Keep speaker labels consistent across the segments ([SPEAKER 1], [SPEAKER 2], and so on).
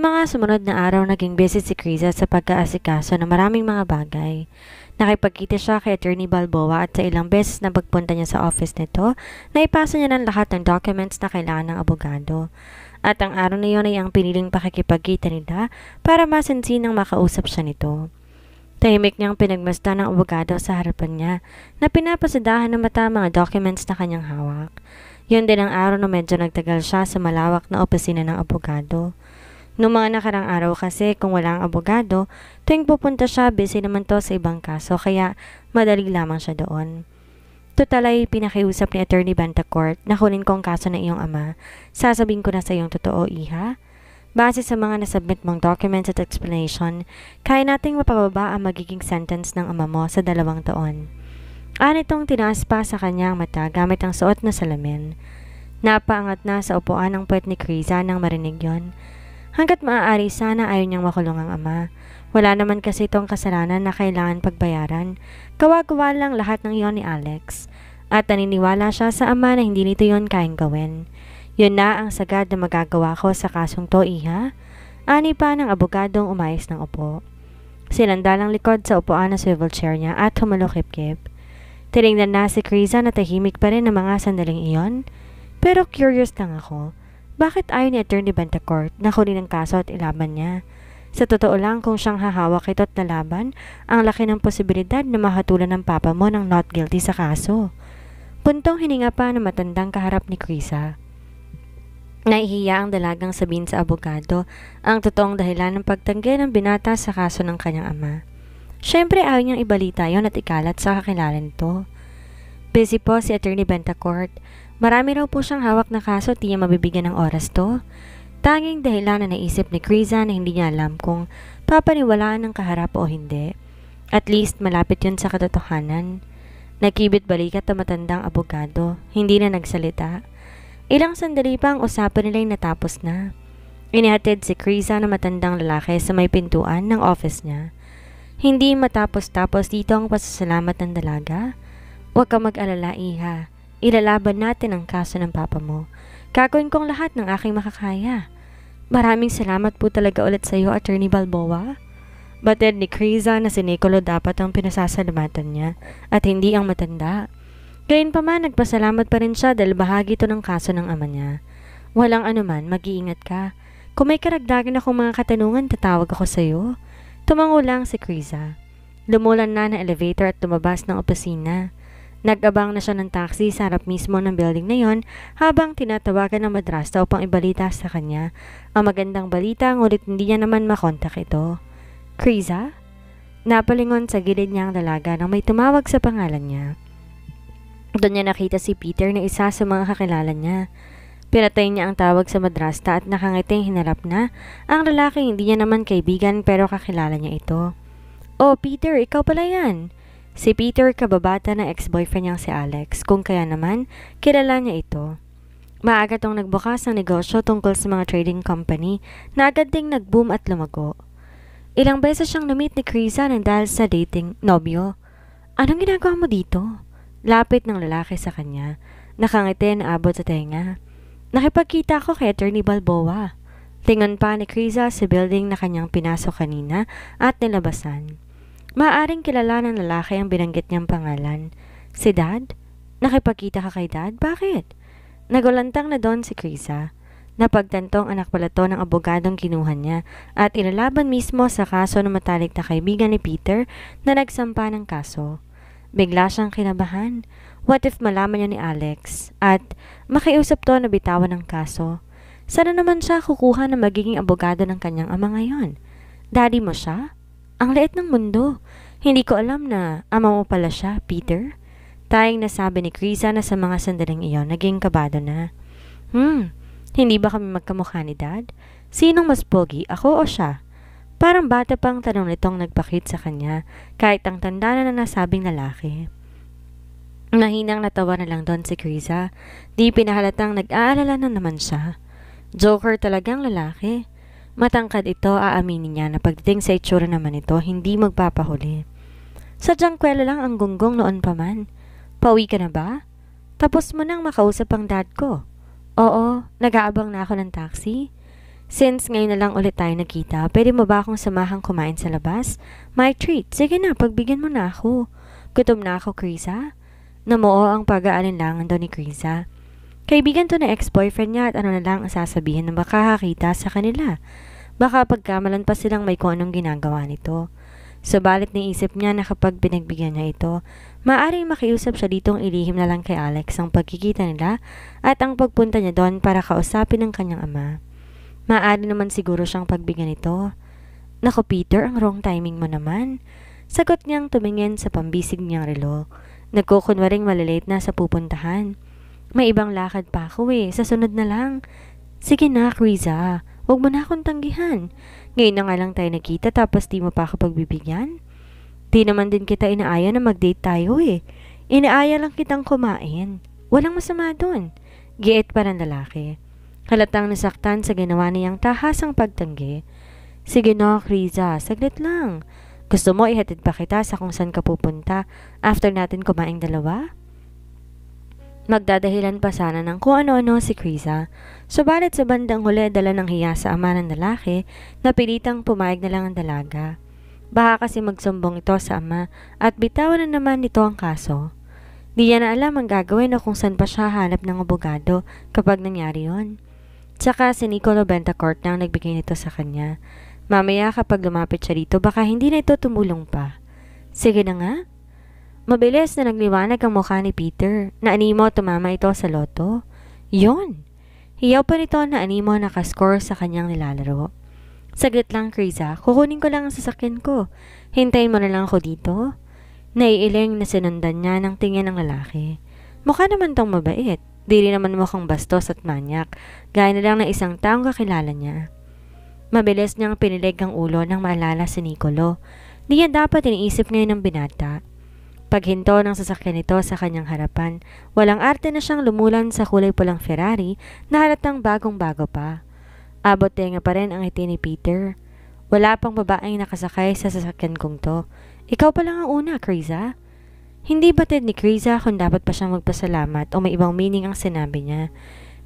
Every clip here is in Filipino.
[SPEAKER 1] mga sumunod na araw, naging busy si Krisa sa pag-aasikaso ng maraming mga bagay. Nakipagkita siya kay Attorney Balboa at sa ilang beses na pagpunta niya sa office nito, naipasa niya ng lahat ng documents na kailangan ng abogado. At ang araw na yon ay ang piniling pakikipagkita nila para masinsin ng makausap siya nito. Tahimik niyang pinagmasta ng abogado sa harapan niya na pinapasadahan ng mata mga documents na kanyang hawak. Yun din ang araw na medyo nagtagal siya sa malawak na opisina ng abogado. Noong mga nakarang araw kasi kung wala ang abogado, tuwing pupunta siya, busy naman to sa ibang kaso kaya madali lamang siya doon. Total ay pinakiusap ni Attorney Bantacourt na kunin ko ang kaso ng iyong ama. Sasabihin ko na sa iyong totoo, iha. Base sa mga nasubmit mong documents at explanation, kaya nating mapababa ang magiging sentence ng ama mo sa dalawang taon. Anitong tinaas pa sa kanyang mata gamit ang suot na salamin. Napaangat na sa upuan ang puwet ni Kriza nang marinig yon. Hanggat maaari sana ayaw niyang makulong ang ama. Wala naman kasi itong kasalanan na kailangan pagbayaran. Kawagawa lang lahat ng iyon ni Alex. At naniniwala siya sa ama na hindi nito yon kayang gawin. Yun na ang sagad na magagawa ko sa kasong to, iha. Ani pa ng abogadong umayos ng upo. Silandalang likod sa upuan na swivel chair niya at humalukip-kip. Tinignan na si Krisa na tahimik pa rin ng mga sandaling iyon. Pero curious lang ako. Bakit ayaw ni Attorney Bantacourt na kunin ang kaso at ilaban niya? Sa totoo lang, kung siyang hahawak ito't nalaban, ang laki ng posibilidad na mahatulan ng papa mo ng not guilty sa kaso. Puntong hininga pa ng matandang kaharap ni Krisa. Nahihiya ang dalagang sabihin sa abogado ang totoong dahilan ng pagtanggi ng binata sa kaso ng kanyang ama. Siyempre ayaw niyang ibalita yon at ikalat sa kakilala nito. Busy po si Attorney Bentacourt Marami raw po siyang hawak na kaso at mabibigyan ng oras to. Tanging dahilan na naisip ni Kriza na hindi niya alam kung papaniwalaan ng kaharap o hindi. At least malapit yun sa katotohanan. Nakibit balikat ang matandang abogado, hindi na nagsalita. Ilang sandali pa ang usapan nila'y natapos na. Inihatid si Kriza na matandang lalaki sa may pintuan ng office niya. Hindi matapos-tapos dito ang pasasalamat ng dalaga. Huwag ka mag-alala, iha. Ilalaban natin ang kaso ng papa mo. Gagawin kong lahat ng aking makakaya. Maraming salamat po talaga ulit sa iyo, Attorney Balboa. Batid ni Criza na si Nicolo dapat ang pinasasalamatan niya at hindi ang matanda. Gayunpaman, nagpasalamat pa rin siya dahil bahagi ito ng kaso ng ama niya. Walang anuman, mag-iingat ka. Kung may karagdagan akong mga katanungan, tatawag ako sa iyo. Tumango lang si Criza. Lumulan na ng elevator at tumabas ng opisina. Nagabang na siya ng taxi sa harap mismo ng building na yon habang tinatawagan ng madrasta upang ibalita sa kanya ang magandang balita ngunit hindi niya naman makontak ito. Kriza? Napalingon sa gilid niya ang dalaga nang may tumawag sa pangalan niya. Doon niya nakita si Peter na isa sa mga kakilala niya. Pinatay niya ang tawag sa madrasta at nakangiting hinarap na ang lalaki hindi niya naman kaibigan pero kakilala niya ito. Oh Peter, ikaw pala yan. Si Peter kababata na ex-boyfriend niyang si Alex, kung kaya naman, kilala niya ito. Maaga tong nagbukas ng negosyo tungkol sa mga trading company na agad ding nag-boom at lumago. Ilang beses siyang na ni Krisa nang dahil sa dating nobyo. Anong ginagawa mo dito? Lapit ng lalaki sa kanya. Nakangiti na abot sa tenga. Nakipagkita ko kay Attorney Balboa. Tingon pa ni Krisa sa building na kanyang pinasok kanina at nilabasan. Maaring kilala ng lalaki ang binanggit niyang pangalan. Si Dad? Nakipagkita ka kay Dad? Bakit? Nagulantang na doon si Krisa. Napagtantong anak pala to ng abogadong kinuha niya at inalaban mismo sa kaso ng matalik na kaibigan ni Peter na nagsampa ng kaso. Bigla siyang kinabahan. What if malaman niya ni Alex at makiusap to na bitawan ng kaso? Sana naman siya kukuha na magiging abogado ng kanyang ama ngayon. Daddy mo siya? Ang liit ng mundo. Hindi ko alam na ama mo pala siya, Peter. Tayang nasabi ni Krisa na sa mga sandaling iyon, naging kabado na. Hmm, hindi ba kami magkamukha ni Dad? Sinong mas pogi, ako o siya? Parang bata pang tanong nitong nagpakit sa kanya, kahit ang tanda na na nasabing lalaki. Mahinang natawa na lang doon si Krisa. Di pinahalatang nag-aalala na naman siya. Joker talagang lalaki. Matangkad ito, aaminin niya na pagdating sa itsura naman ito, hindi magpapahuli. Sadyang kwela lang ang gunggong noon pa man. Pauwi ka na ba? Tapos mo nang makausap ang dad ko. Oo, nag-aabang na ako ng taxi. Since ngayon na lang ulit tayo nagkita, pwede mo ba akong samahang kumain sa labas? My treat, sige na, pagbigyan mo na ako. Gutom na ako, Krisa. Namuo ang pag-aalinlangan daw ni Krisa. Kaibigan to na ex-boyfriend niya at ano na lang ang sasabihin na makakakita sa kanila. Baka pagkamalan pa silang may kung anong ginagawa nito. Subalit naisip niya na kapag pinagbigyan niya ito, maaring makiusap siya ditong ilihim na lang kay Alex ang pagkikita nila at ang pagpunta niya doon para kausapin ang kanyang ama. Maaari naman siguro siyang pagbigyan nito. Nako Peter, ang wrong timing mo naman. Sagot niyang tumingin sa pambisig niyang relo. Nagkukunwaring malilate na sa pupuntahan. May ibang lakad pa ako eh, sa sunod na lang. Sige na, Kriza. Huwag mo na akong tanggihan. Ngayon na nga lang tayo nakita tapos di mo pa ako pagbibigyan. Di naman din kita inaaya na mag-date tayo eh. Inaaya lang kitang kumain. Walang masama doon. Giit pa ng lalaki. Halatang nasaktan sa ginawa niyang tahasang pagtanggi. Sige na, Kriza, saglit lang. Gusto mo ihatid pa kita sa kung saan ka pupunta after natin kumain dalawa? Magdadahilan pa sana ng kung ano-ano si Krisa Subalit sa bandang huli, dala ng hiya sa ama ng lalaki, na pilitang pumayag na lang ang dalaga. Baka kasi magsumbong ito sa ama at bitawan na naman nito ang kaso. Di niya na alam ang gagawin o kung saan pa siya hanap ng abogado kapag nangyari yon. Tsaka si Nicolo Bentacourt na ang nagbigay nito sa kanya. Mamaya kapag lumapit siya dito, baka hindi na ito tumulong pa. Sige na nga. Mabilis na nagliwanag ang mukha ni Peter na animo tumama ito sa loto. Yon! Hiyaw pa nito na animo nakascore sa kanyang nilalaro. Saglit lang, Kriza. Kukunin ko lang ang sasakyan ko. Hintayin mo na lang ako dito. Naiiling na sinundan niya ng tingin ng lalaki. Mukha naman tong mabait. Diri naman mukhang bastos at manyak. Gaya na lang ng isang taong kakilala niya. Mabilis niyang pinilig ang ulo ng maalala si Nicolo. Di dapat iniisip ngayon ng binata. Paghinto ng sasakyan nito sa kanyang harapan, walang arte na siyang lumulan sa kulay pulang Ferrari na halatang bagong-bago pa. Abot tenga pa rin ang ngiti ni Peter. Wala pang babaeng nakasakay sa sasakyan kong to. Ikaw pa lang ang una, Kriza. Hindi batid ni Kriza kung dapat pa siyang magpasalamat o may ibang meaning ang sinabi niya.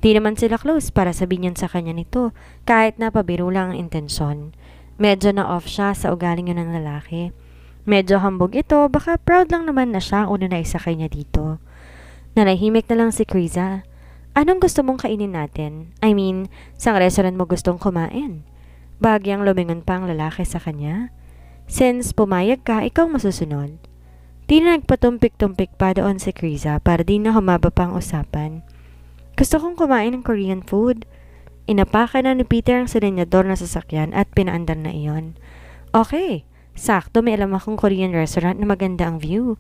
[SPEAKER 1] Di naman sila close para sabihin yan sa kanya nito kahit na napabiro lang ang intensyon. Medyo na-off siya sa ugaling yun ng lalaki. Medyo hambog ito, baka proud lang naman na siya ang ununay sa kanya dito. Nanahimik na lang si Kriza. Anong gusto mong kainin natin? I mean, sang restaurant mo gustong kumain? Bagyang lumingon pa ang lalaki sa kanya. Since pumayag ka, ikaw masusunod. Di nagpatumpik-tumpik pa doon si Kriza para di na humaba pa ang usapan. Gusto kong kumain ng Korean food. Inapakan na ni Peter ang sinenyador na sasakyan at pinaandar na iyon. Okay, Sakto may alam akong Korean restaurant na maganda ang view.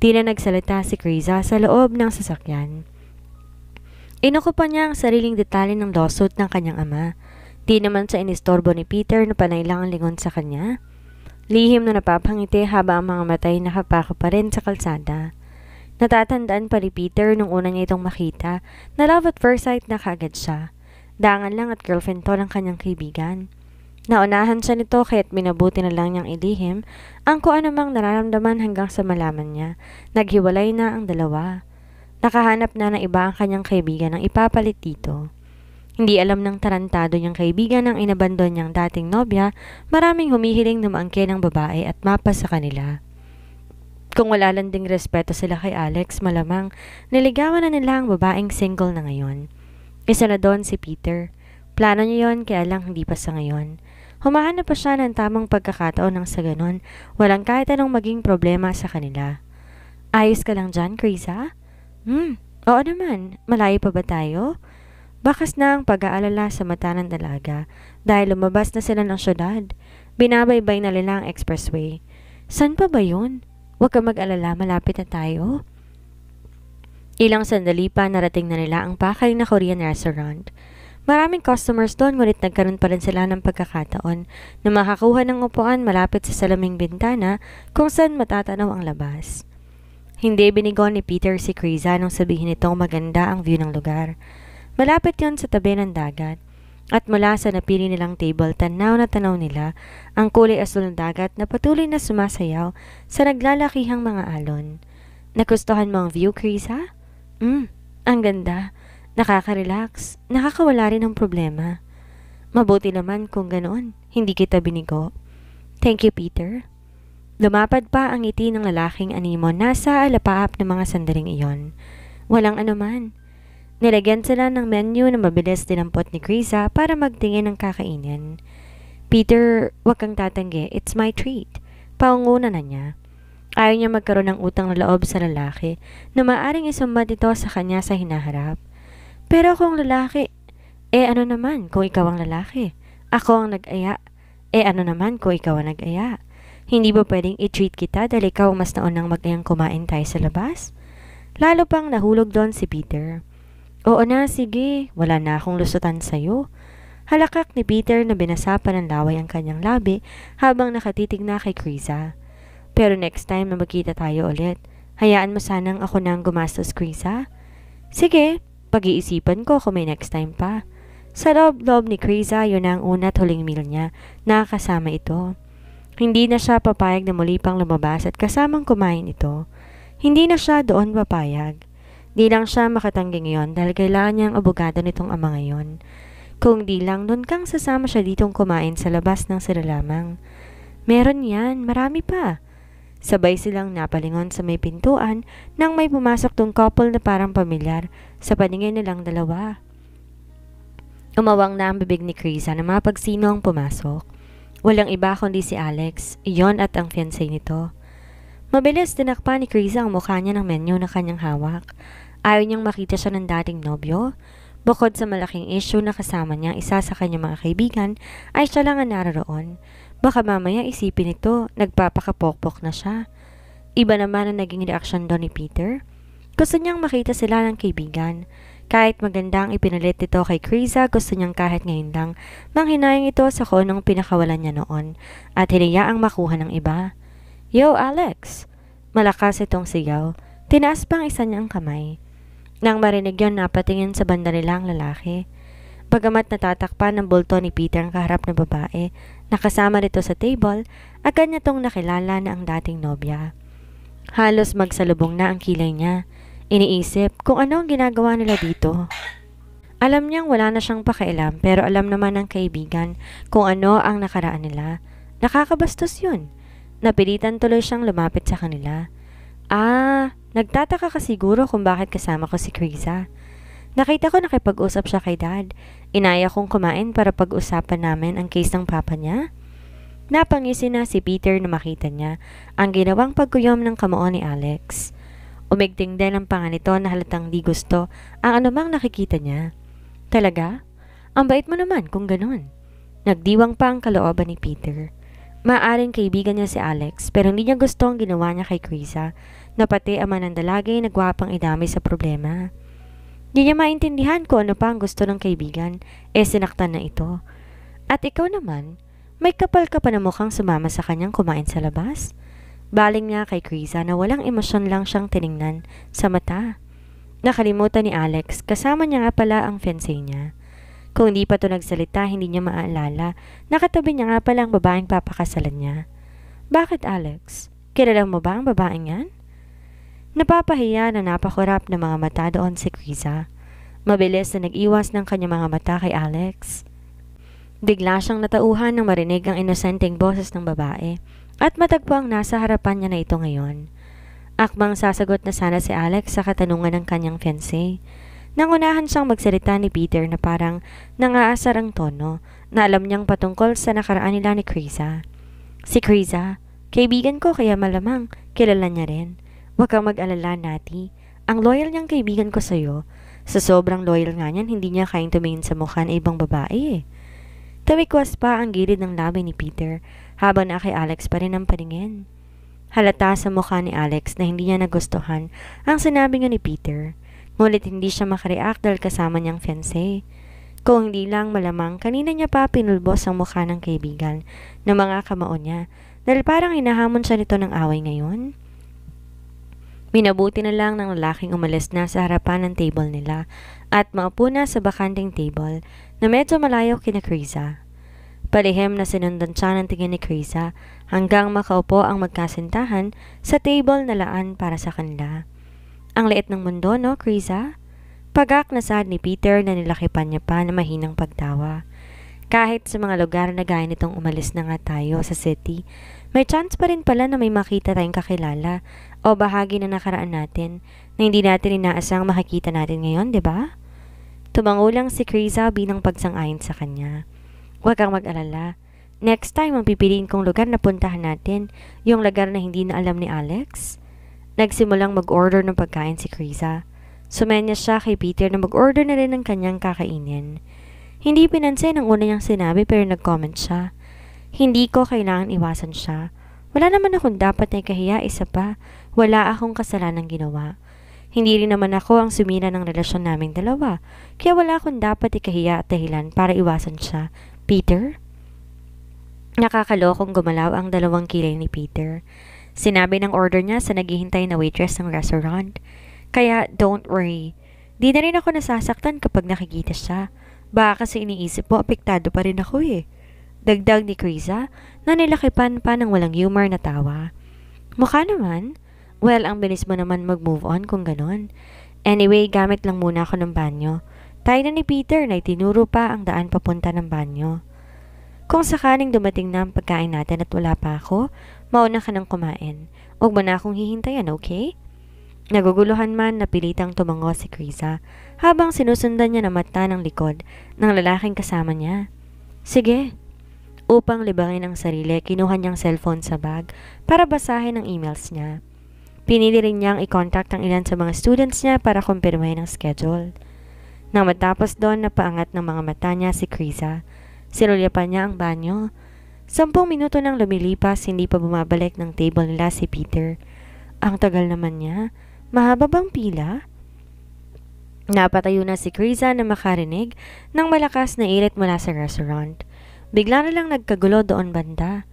[SPEAKER 1] Tila nagsalita si Kriza sa loob ng sasakyan. Inuko niya ang sariling detalye ng lawsuit ng kanyang ama. Di naman sa inistorbo ni Peter na panailangang lingon sa kanya. Lihim na napapangiti habang ang mga matay nakapako pa rin sa kalsada. Natatandaan pa ni Peter nung una niya itong makita na love at first sight na kagad siya. Dangan lang at girlfriend to ng kanyang kaibigan. Naunahan siya nito kahit minabuti na lang niyang ilihim ang kung anumang nararamdaman hanggang sa malaman niya. Naghiwalay na ang dalawa. Nakahanap na ng iba ang kanyang kaibigan ang ipapalit dito. Hindi alam ng tarantado niyang kaibigan ang inabandon niyang dating nobya, maraming humihiling na maangke ng babae at mapa sa kanila. Kung wala lang ding respeto sila kay Alex, malamang niligawan na nila ang babaeng single na ngayon. Isa na doon si Peter. Plano niya yon kaya lang hindi pa sa ngayon. Humahanap pa siya ng tamang pagkakataon ng sa ganun, walang kahit anong maging problema sa kanila. Ayos ka lang dyan, Krisa? Hmm, oo naman. Malayo pa ba tayo? Bakas na ang pag-aalala sa mata ng dalaga dahil lumabas na sila ng syudad. Binabaybay na nila ang expressway. San pa ba yun? Huwag ka mag-alala, malapit na tayo. Ilang sandali pa narating na nila ang pakay na Korean restaurant. Maraming customers doon ngunit nagkaroon pa rin sila ng pagkakataon na makakuha ng upuan malapit sa salaming bintana kung saan matatanaw ang labas. Hindi binigo ni Peter si Kriza nung sabihin nitong maganda ang view ng lugar. Malapit yon sa tabi ng dagat. At mula sa napili nilang table, tanaw na tanaw nila ang kulay asul ng dagat na patuloy na sumasayaw sa naglalakihang mga alon. Nagustuhan mo ang view, Krisa? Hmm, ang ganda. Nakaka-relax, nakakawala rin ng problema. Mabuti naman kung ganoon, hindi kita binigo. Thank you, Peter. Lumapad pa ang ngiti ng lalaking animo nasa alapaap ng mga sandaling iyon. Walang anuman. Nilagyan sila ng menu na mabilis dinampot ni Krisa para magtingin ng kakainin. Peter, wag kang tatanggi, it's my treat. Paunguna na niya. Ayaw niya magkaroon ng utang na loob sa lalaki na maaring isumbat ito sa kanya sa hinaharap. Pero kung lalaki, eh ano naman kung ikaw ang lalaki? Ako ang nag-aya. Eh ano naman kung ikaw ang nag-aya? Hindi ba pwedeng i-treat kita dahil ikaw mas naunang mag-ayang kumain tayo sa labas? Lalo pang nahulog doon si Peter. Oo na, sige. Wala na akong lusutan sa'yo. Halakak ni Peter na binasapan ng laway ang kanyang labi habang nakatitig na kay Krisa. Pero next time na magkita tayo ulit, hayaan mo sanang ako nang gumastos, Krisa. Sige, pag-iisipan ko kung may next time pa. Sa loob-loob ni Kriza, yun ang una at huling meal niya. Nakakasama ito. Hindi na siya papayag na muli pang lumabas at kasamang kumain ito. Hindi na siya doon papayag. Di lang siya makatanggi ngayon dahil kailangan niya ang abogado nitong ama ngayon. Kung di lang, doon kang sasama siya ditong kumain sa labas ng sila lamang. Meron yan, marami pa. Sabay silang napalingon sa may pintuan nang may pumasok tong couple na parang pamilyar sa paningin nilang dalawa. Umawang na ang bibig ni Krisa na mapagsino ang pumasok. Walang iba kundi si Alex, iyon at ang fiancé nito. Mabilis dinakpa ni Krisa ang mukha niya ng menu na kanyang hawak. Ayaw niyang makita siya ng dating nobyo. Bukod sa malaking issue na kasama niya isa sa kanyang mga kaibigan, ay siya lang ang naroon. Baka mamaya isipin nito, nagpapakapokpok na siya. Iba naman ang naging reaksyon doon ni Peter. Gusto niyang makita sila ng kaibigan. Kahit maganda ang ipinalit nito kay Krisa, gusto niyang kahit ngayon lang manghinayang ito sa konong pinakawalan niya noon at ang makuha ng iba. Yo, Alex! Malakas itong sigaw. Tinaas pa ang isa niyang kamay. Nang marinig yon, napatingin sa banda nila ang lalaki. Pagamat natatakpan ng bolto ni Peter ang kaharap na babae, nakasama nito sa table, agad niya itong nakilala na ang dating nobya. Halos magsalubong na ang kilay niya. Iniisip kung ano ang ginagawa nila dito. Alam niyang wala na siyang pakialam pero alam naman ng kaibigan kung ano ang nakaraan nila. Nakakabastos yun. Napilitan tuloy siyang lumapit sa kanila. Ah, nagtataka ka siguro kung bakit kasama ko si Krisa. Nakita ko nakipag-usap siya kay dad. Inaya kong kumain para pag-usapan namin ang case ng papa niya. Napangisi na si Peter na makita niya ang ginawang pagkuyom ng kamao ni Alex. Umigting din ang panganito na halatang di gusto ang anumang nakikita niya. Talaga? Ang bait mo naman kung ganun. Nagdiwang pa ang kalooban ni Peter. Maaring kaibigan niya si Alex pero hindi niya gusto ang ginawa niya kay Krisa na pati ama ng dalagay nagwapang idami sa problema. Hindi niya maintindihan kung ano pa ang gusto ng kaibigan eh sinaktan na ito. At ikaw naman, may kapal ka pa na mukhang sumama sa kanyang kumain sa labas? Baling nga kay Krisa na walang emosyon lang siyang tiningnan sa mata. Nakalimutan ni Alex, kasama niya nga pala ang fiancé niya. Kung hindi pa to nagsalita, hindi niya maaalala. Nakatabi niya nga pala ang babaeng papakasalan niya. Bakit Alex? Kilala mo ba ang babaeng yan? Napapahiya na napakurap ng mga mata doon si Krisa. Mabilis na nag-iwas ng kanyang mga mata kay Alex. Bigla siyang natauhan nang marinig ang inosenteng boses ng babae. At matagpo ang nasa harapan niya na ito ngayon. Akmang sasagot na sana si Alex sa katanungan ng kanyang fiancé. Nangunahan siyang magsalita ni Peter na parang nangaasar ang tono na alam niyang patungkol sa nakaraan nila ni Krisa. Si Krisa, kaibigan ko kaya malamang kilala niya rin. Huwag kang mag-alala, Nati. Ang loyal niyang kaibigan ko sa'yo. Sa sobrang loyal nga niyan, hindi niya kayang tumingin sa mukha ng ibang babae eh. Tumikwas pa ang gilid ng labi ni Peter habang na kay Alex pa rin ang paningin. Halata sa mukha ni Alex na hindi niya nagustuhan ang sinabi nga ni Peter. Ngunit hindi siya makareact dahil kasama niyang fiancé. Kung hindi lang malamang, kanina niya pa pinulbos ang mukha ng kaibigan ng mga kamao niya dahil parang hinahamon siya nito ng away ngayon. Minabuti na lang ng lalaking umalis na sa harapan ng table nila at maupo na sa bakanting table na medyo malayo kina Kriza. Palihim na sinundan siya ng tingin ni Krisa hanggang makaupo ang magkasintahan sa table na laan para sa kanila. Ang liit ng mundo, no, Krisa? Pagak na sad ni Peter na nilakipan niya pa na mahinang pagtawa. Kahit sa mga lugar na gaya nitong umalis na nga tayo sa city, may chance pa rin pala na may makita tayong kakilala o bahagi na nakaraan natin na hindi natin inaasang makikita natin ngayon, di ba? Tumangulang si Kriza bilang pagsang-ayon sa kanya. Huwag kang mag-alala. Next time, ang pipiliin kong lugar na puntahan natin, yung lugar na hindi na alam ni Alex. Nagsimulang mag-order ng pagkain si Krisa. Sumenya siya kay Peter na mag-order na rin ng kanyang kakainin. Hindi pinansin ang una niyang sinabi pero nag-comment siya. Hindi ko kailangan iwasan siya. Wala naman akong dapat na ikahiya, isa pa. Wala akong kasalanan ginawa. Hindi rin naman ako ang sumira ng relasyon naming dalawa, kaya wala akong dapat ikahiya at dahilan para iwasan siya Peter? Nakakalokong gumalaw ang dalawang kilay ni Peter. Sinabi ng order niya sa naghihintay na waitress ng restaurant. Kaya don't worry. Di na rin ako nasasaktan kapag nakikita siya. Baka kasi iniisip mo apektado pa rin ako eh. Dagdag ni Krisa na nilakipan pa ng walang humor na tawa. Mukha naman. Well, ang bilis mo naman mag-move on kung ganon. Anyway, gamit lang muna ako ng banyo. Tayo na ni Peter na itinuro pa ang daan papunta ng banyo. Kung sakaling dumating na ang pagkain natin at wala pa ako, mauna ka ng kumain. Huwag mo na akong hihintayan, okay? Naguguluhan man, napilitang tumango si Krisa habang sinusundan niya na mata ng likod ng lalaking kasama niya. Sige. Upang libangin ang sarili, kinuha niyang cellphone sa bag para basahin ang emails niya. Pinili rin niyang i-contact ang ilan sa mga students niya para kumpirmahin ang schedule. Nang matapos doon, napaangat ng mga mata niya si Krisa. pa niya ang banyo. Sampung minuto nang lumilipas, hindi pa bumabalik ng table nila si Peter. Ang tagal naman niya. Mahaba bang pila? Napatayo na si Krisa na makarinig ng malakas na ilit mula sa restaurant. Bigla na lang nagkagulo doon banda.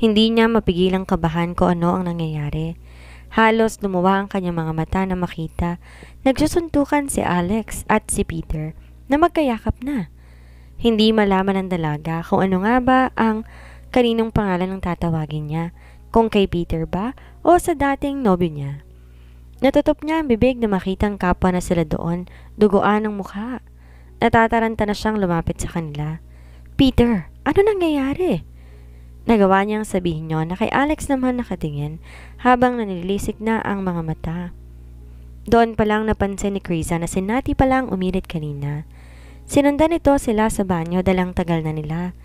[SPEAKER 1] Hindi niya mapigilang kabahan ko ano ang nangyayari. Halos lumuwa ang kanyang mga mata na makita. Nagsusuntukan si Alex at si Peter na magkayakap na. Hindi malaman ng dalaga kung ano nga ba ang kaninong pangalan ng tatawagin niya, kung kay Peter ba o sa dating nobyo niya. Natutop niya ang bibig na makitang kapwa na sila doon, duguan ang mukha. Natataranta na siyang lumapit sa kanila. Peter, ano nangyayari? Nagawa niyang sabihin yon na kay Alex naman nakatingin habang nanilisik na ang mga mata. Doon pa lang napansin ni Krisa na si Nati pa lang umilit kanina. Sinundan ito sila sa banyo dalang tagal na nila.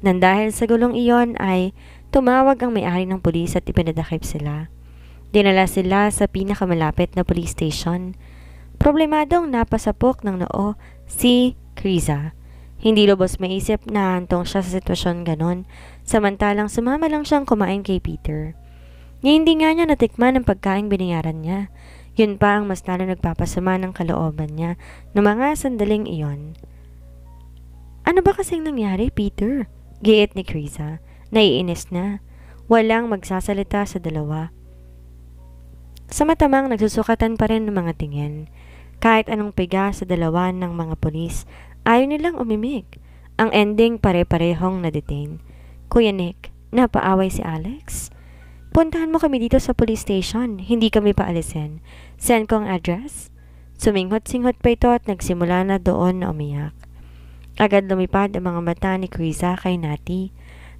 [SPEAKER 1] Nang dahil sa gulong iyon ay tumawag ang may-ari ng pulis at ipinadakip sila. Dinala sila sa pinakamalapit na police station. Problemadong napasapok ng noo si Krisa. Hindi lubos maisip na antong siya sa sitwasyon ganon Samantalang sumama lang siyang kumain kay Peter. Niya hindi nga niya natikman ang pagkaing binayaran niya. Yun pa ang mas lalo nagpapasama ng kalooban niya ng mga sandaling iyon. Ano ba kasing nangyari, Peter? Giit ni Krisa. Naiinis na. Walang magsasalita sa dalawa. Sa matamang nagsusukatan pa rin ng mga tingin. Kahit anong piga sa dalawa ng mga pulis, ayaw nilang umimik. Ang ending pare-parehong na-detain. Kuya Nick, napaaway si Alex? Puntahan mo kami dito sa police station. Hindi kami paalisin. Send ko ang address. Suminghot-singhot pa ito at nagsimula na doon na umiyak. Agad lumipad ang mga mata ni Krisa kay Nati.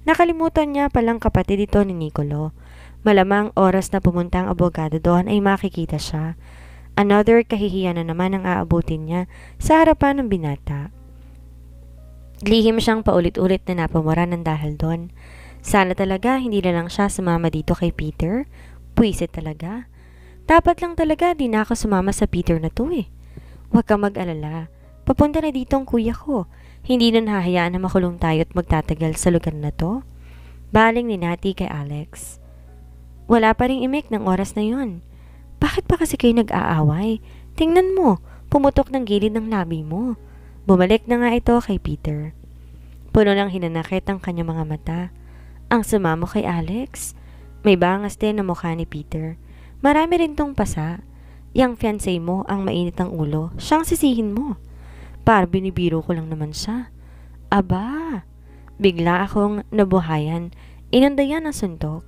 [SPEAKER 1] Nakalimutan niya palang kapatid ito ni Nicolo. Malamang oras na pumunta ang abogado doon ay makikita siya. Another kahihiyan na naman ang aabutin niya sa harapan ng binata. Lihim siyang paulit-ulit na napamuranan dahil doon. Sana talaga hindi na lang siya sumama dito kay Peter. Puwisit talaga. Dapat lang talaga di na ako sumama sa Peter na to eh. Huwag kang mag-alala. Papunta na dito ang kuya ko. Hindi na nahahayaan na makulong tayo at magtatagal sa lugar na to. Baling ni Nati kay Alex. Wala pa rin imik ng oras na yon. Bakit pa kasi kayo nag-aaway? Tingnan mo, pumutok ng gilid ng labi mo. Bumalik na nga ito kay Peter. Puno ng hinanakit ang kanyang mga mata. Ang sumamo kay Alex. May bangas din ang mukha ni Peter. Marami rin tong pasa. Yang fiancé mo ang mainit ang ulo, siyang sisihin mo. Para binibiro ko lang naman siya. Aba! Bigla akong nabuhayan. Inundayan ang suntok.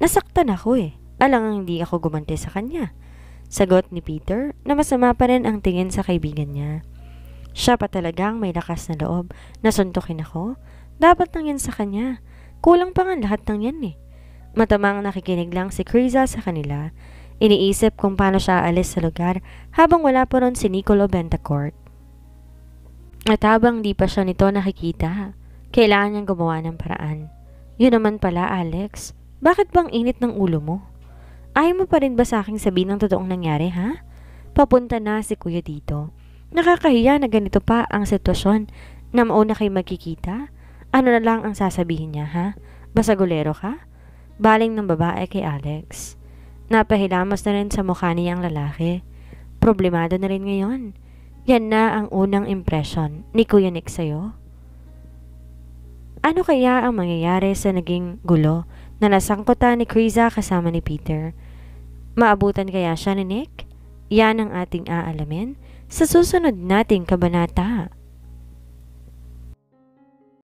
[SPEAKER 1] Nasaktan ako eh. Alangang hindi ako gumante sa kanya. Sagot ni Peter na masama pa rin ang tingin sa kaibigan niya. Siya pa talagang may lakas na loob. Nasuntukin ako? Dapat nang yan sa kanya. Kulang pa nga lahat ng yan eh. Matamang nakikinig lang si Kriza sa kanila. Iniisip kung paano siya aalis sa lugar habang wala pa ron si Nicolo Bentacourt. At habang di pa siya nito nakikita, kailangan niyang gumawa ng paraan. Yun naman pala, Alex. Bakit bang init ng ulo mo? Ayaw mo pa rin ba sa aking sabihin ang totoong nangyari, ha? Papunta na si kuya dito. Nakakahiya na ganito pa ang sitwasyon na mauna kayo magkikita? Ano na lang ang sasabihin niya, ha? Basagulero ka? Baling ng babae kay Alex. Napahilamos na rin sa mukha niya ang lalaki. Problemado na rin ngayon. Yan na ang unang impression ni Kuya Nick sa'yo. Ano kaya ang mangyayari sa naging gulo na nasangkutan ni Kriza kasama ni Peter? Maabutan kaya siya ni Nick? Yan ang ating aalamin sa susunod nating kabanata.